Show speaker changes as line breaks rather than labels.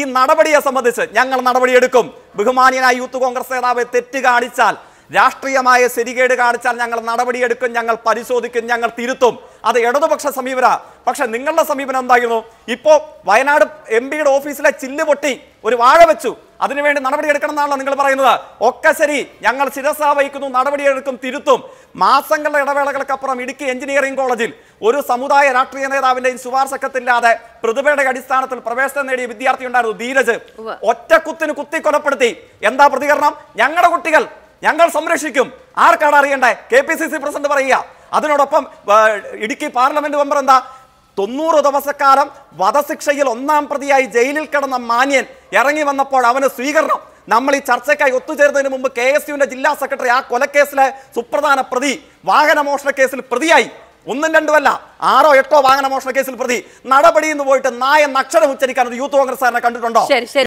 ഈ നടപടിയെ സംബന്ധിച്ച് ഞങ്ങൾ നടപടിയെടുക്കും ബഹുമാനിയനായ യൂത്ത് കോൺഗ്രസ് നേതാവ് തെറ്റ് കാണിച്ചാൽ രാഷ്ട്രീയമായ ശരികേട് കാണിച്ചാൽ ഞങ്ങൾ നടപടിയെടുക്കും ഞങ്ങൾ പരിശോധിക്കും ഞങ്ങൾ തിരുത്തും അത് ഇടതുപക്ഷ സമീപന പക്ഷെ നിങ്ങളുടെ സമീപനം എന്തായിരുന്നു ഇപ്പോൾ വയനാട് എം പിയുടെ ഓഫീസിലെ ചില്ല് പൊട്ടി ഒരു വാഴ വെച്ചു അതിനുവേണ്ടി നടപടിയെടുക്കണം എന്നാണ് നിങ്ങൾ പറയുന്നത് ഒക്കെ ശരി ഞങ്ങൾ ശിരസ വഹിക്കുന്നു നടപടിയെടുക്കും തിരുത്തും മാസങ്ങളുടെ ഇടവേളകൾക്കപ്പുറം ഇടുക്കി എഞ്ചിനീയറിംഗ് കോളേജിൽ ഒരു സമുദായ രാഷ്ട്രീയ നേതാവിന്റെയും ശുപാർശക്കത്തില്ലാതെ പ്രതിഭയുടെ അടിസ്ഥാനത്തിൽ പ്രവേശനം നേടിയ വിദ്യാർത്ഥി ഉണ്ടായിരുന്നു ധീരജ് ഒറ്റ കുത്തിന് കുത്തി കൊലപ്പെടുത്തി എന്താ പ്രതികരണം ഞങ്ങളുടെ കുട്ടികൾ ഞങ്ങൾ സംരക്ഷിക്കും ആർക്കാണ് അറിയണ്ടേ K P C C president പറയുക അതിനോടൊപ്പം ഇടുക്കി പാർലമെന്റ് മെമ്പർ എന്താ തൊണ്ണൂറ് ദിവസക്കാലം വധശിക്ഷയിൽ ഒന്നാം പ്രതിയായി ജയിലിൽ കിടന്ന മാന്യൻ ഇറങ്ങി വന്നപ്പോൾ അവന് സ്വീകരണം നമ്മൾ ഈ ചർച്ചയ്ക്കായി ഒത്തുചേർന്നതിന് മുമ്പ് കെ എസ് യുവിന്റെ ജില്ലാ സെക്രട്ടറി ആ കൊലക്കേസിലെ സുപ്രധാന പ്രതി വാഹനമോഷണ കേസിൽ പ്രതിയായി ഒന്നും രണ്ടുമല്ല ആറോ എട്ടോ വാഹന മോഷണ കേസിൽ പ്രതി നടപടിയിൽ നിന്ന് പോയിട്ട് നായ നക്ഷരം ഉച്ചരിക്കാൻ യൂത്ത് യൂത്ത് കോൺഗ്രസ്സുകാരനെ കണ്ടിട്ടുണ്ടോ